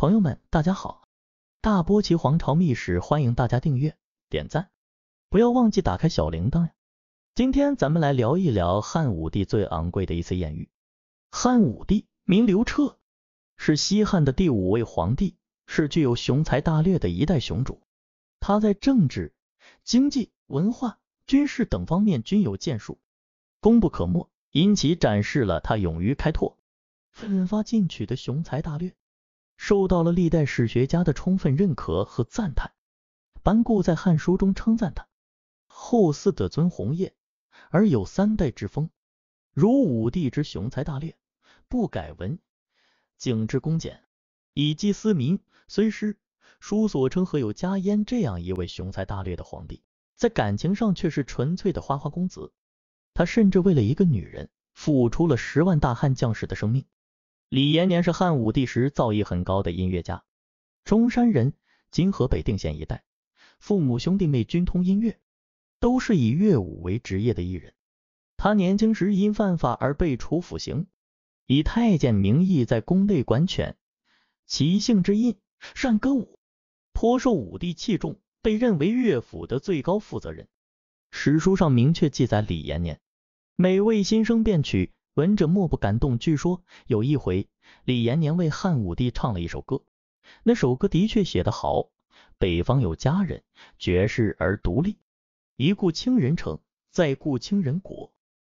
朋友们，大家好！大波奇皇朝秘史，欢迎大家订阅、点赞，不要忘记打开小铃铛呀。今天咱们来聊一聊汉武帝最昂贵的一次艳遇。汉武帝名刘彻，是西汉的第五位皇帝，是具有雄才大略的一代雄主。他在政治、经济、文化、军事等方面均有建树，功不可没。因其展示了他勇于开拓、奋发进取的雄才大略。受到了历代史学家的充分认可和赞叹。班固在《汉书》中称赞他：“后嗣得尊弘业，而有三代之风。如武帝之雄才大略，不改文景之恭俭，以济斯民。虽失书所称，何有家焉？”这样一位雄才大略的皇帝，在感情上却是纯粹的花花公子。他甚至为了一个女人，付出了十万大汉将士的生命。李延年是汉武帝时造诣很高的音乐家，中山人，今河北定县一带。父母兄弟妹均通音乐，都是以乐舞为职业的艺人。他年轻时因犯法而被处腐刑，以太监名义在宫内管犬。其性之印，善歌舞，颇受武帝器重，被认为乐府的最高负责人。史书上明确记载，李延年每为新声变曲。闻者莫不感动。据说有一回，李延年为汉武帝唱了一首歌，那首歌的确写得好。北方有佳人，绝世而独立，一顾倾人城，再顾倾人国。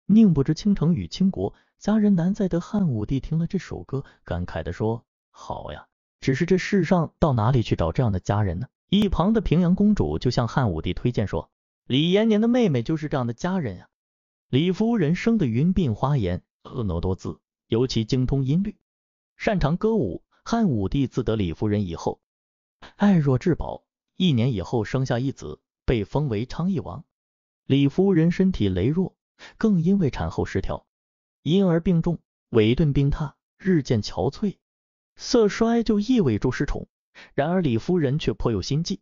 宁不知倾城与倾国，佳人难再得。汉武帝听了这首歌，感慨地说：好呀，只是这世上到哪里去找这样的佳人呢？一旁的平阳公主就向汉武帝推荐说，李延年的妹妹就是这样的佳人呀。李夫人生的云鬓花颜，婀娜多姿，尤其精通音律，擅长歌舞。汉武帝自得李夫人以后，爱若至宝。一年以后生下一子，被封为昌邑王。李夫人身体羸弱，更因为产后失调，因而病重，委顿病榻，日渐憔悴，色衰就意味着失宠。然而李夫人却颇有心计，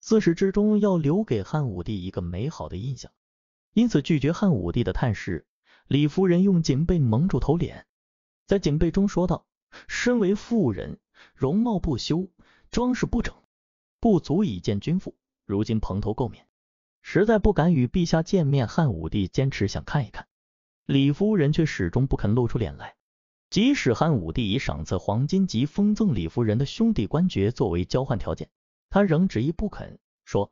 自始至终要留给汉武帝一个美好的印象。因此拒绝汉武帝的探视，李夫人用锦被蒙住头脸，在锦被中说道：“身为妇人，容貌不修，装饰不整，不足以见君父。如今蓬头垢面，实在不敢与陛下见面。”汉武帝坚持想看一看，李夫人却始终不肯露出脸来。即使汉武帝以赏赐黄金及封赠李夫人的兄弟官爵作为交换条件，他仍执意不肯，说：“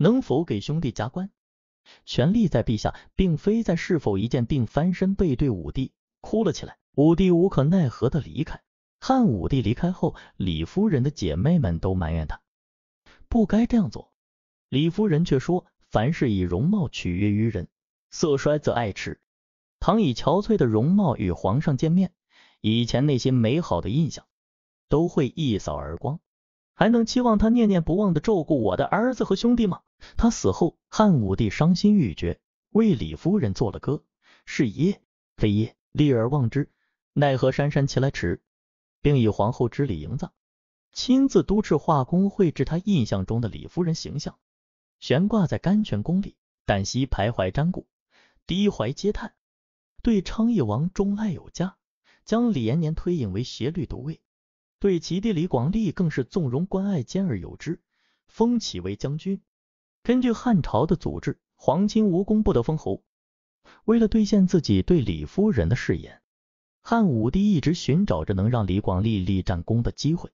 能否给兄弟加官？”权力在陛下，并非在是否一件，并翻身背对武帝，哭了起来。武帝无可奈何的离开。汉武帝离开后，李夫人的姐妹们都埋怨他不该这样做。李夫人却说，凡事以容貌取悦于人，色衰则爱弛。倘以憔悴的容貌与皇上见面，以前那些美好的印象都会一扫而光。还能期望他念念不忘的照顾我的儿子和兄弟吗？他死后，汉武帝伤心欲绝，为李夫人作了歌，是夜非夜，立而望之，奈何姗姗其来迟，并以皇后之礼迎葬，亲自督饬画工绘制他印象中的李夫人形象，悬挂在甘泉宫里。旦夕徘徊瞻顾，低怀嗟叹，对昌邑王钟爱有加，将李延年推引为协律都尉。对其弟李广利更是纵容关爱兼而有之，封其为将军。根据汉朝的祖制，皇亲无功不得封侯。为了兑现自己对李夫人的誓言，汉武帝一直寻找着能让李广利立战功的机会。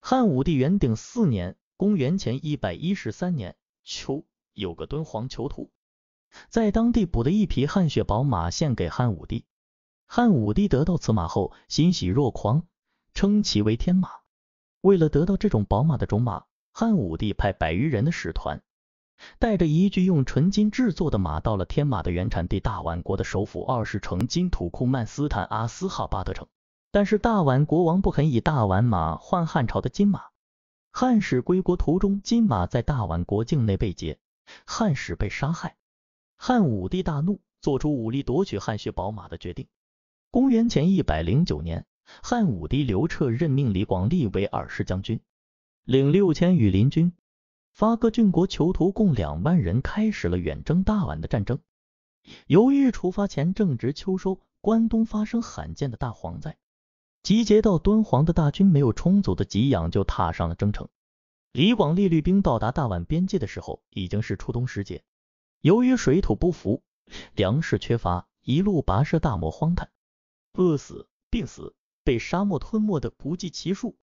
汉武帝元鼎四年（公元前一百一十三年）秋，有个敦煌囚徒，在当地捕的一匹汗血宝马献给汉武帝。汉武帝得到此马后，欣喜若狂。称其为天马。为了得到这种宝马的种马，汉武帝派百余人的使团，带着一具用纯金制作的马，到了天马的原产地大宛国的首府二十城金土库曼斯坦阿斯哈巴德城。但是大宛国王不肯以大宛马换汉朝的金马。汉使归国途中，金马在大宛国境内被劫，汉使被杀害。汉武帝大怒，做出武力夺取汗血宝马的决定。公元前一百零九年。汉武帝刘彻任命李广利为二师将军，领六千羽林军，发各郡国囚徒共两万人，开始了远征大宛的战争。由于出发前正值秋收，关东发生罕见的大蝗灾，集结到敦煌的大军没有充足的给养，就踏上了征程。李广利率兵到达大宛边界的时候，已经是初冬时节。由于水土不服，粮食缺乏，一路跋涉大漠荒滩，饿死、病死。被沙漠吞没的不计其数，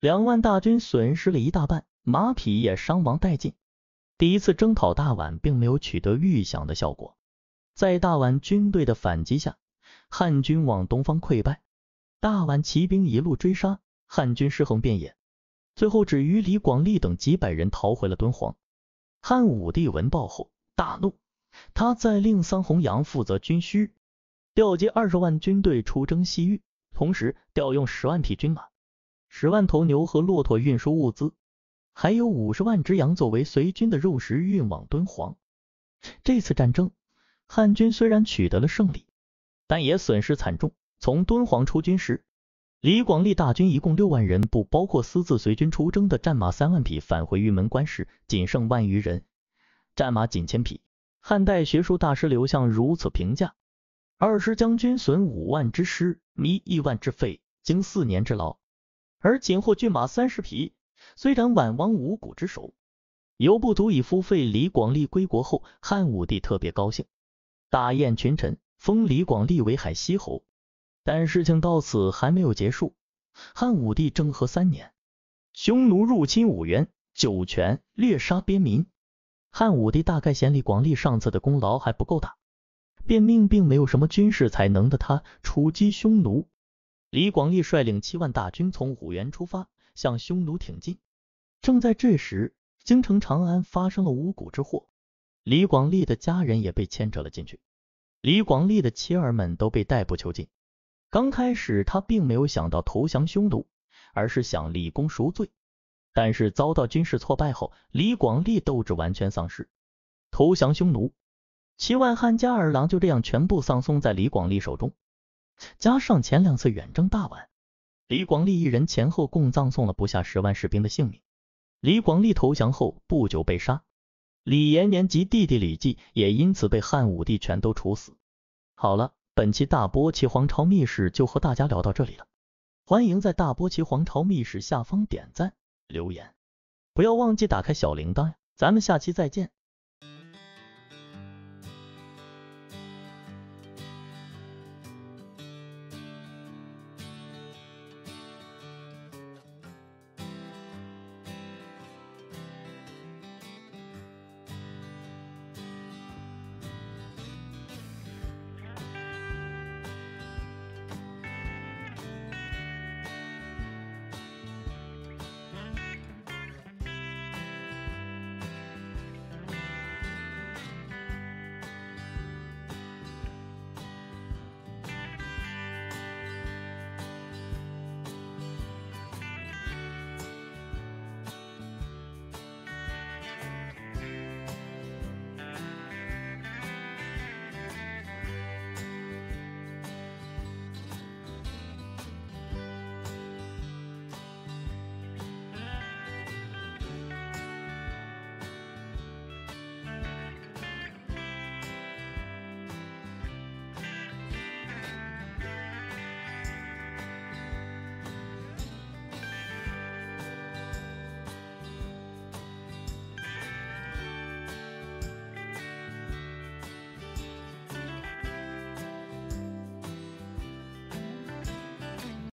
两万大军损失了一大半，马匹也伤亡殆尽。第一次征讨大宛并没有取得预想的效果，在大宛军队的反击下，汉军往东方溃败，大宛骑兵一路追杀，汉军尸横遍野，最后只余李广利等几百人逃回了敦煌。汉武帝闻报后大怒，他再令桑弘羊负责军需，调集二十万军队出征西域。同时调用十万匹军马、十万头牛和骆驼运输物资，还有五十万只羊作为随军的肉食运往敦煌。这次战争，汉军虽然取得了胜利，但也损失惨重。从敦煌出军时，李广利大军一共六万人，不包括私自随军出征的战马三万匹。返回玉门关时，仅剩万余人，战马仅千匹。汉代学术大师刘向如此评价：“二师将军损五万之师。”糜亿万之费，经四年之劳，而仅获骏马三十匹。虽然晚亡五谷之首，犹不足以敷费。李广利归国后，汉武帝特别高兴，大宴群臣，封李广利为海西侯。但事情到此还没有结束。汉武帝征和三年，匈奴入侵五原、酒泉，猎杀边民。汉武帝大概嫌李广利上次的功劳还不够大。便命并没有什么军事才能的他出击匈奴。李广利率领七万大军从五原出发，向匈奴挺进。正在这时，京城长安发生了巫蛊之祸，李广利的家人也被牵扯了进去。李广利的妻儿们都被逮捕囚禁。刚开始他并没有想到投降匈奴，而是想立功赎罪。但是遭到军事挫败后，李广利斗志完全丧失，投降匈奴。七万汉家儿郎就这样全部丧送在李广利手中，加上前两次远征大宛，李广利一人前后共葬送了不下十万士兵的性命。李广利投降后不久被杀，李延年及弟弟李继也因此被汉武帝全都处死。好了，本期大波齐皇朝秘史就和大家聊到这里了，欢迎在大波齐皇朝秘史下方点赞、留言，不要忘记打开小铃铛呀，咱们下期再见。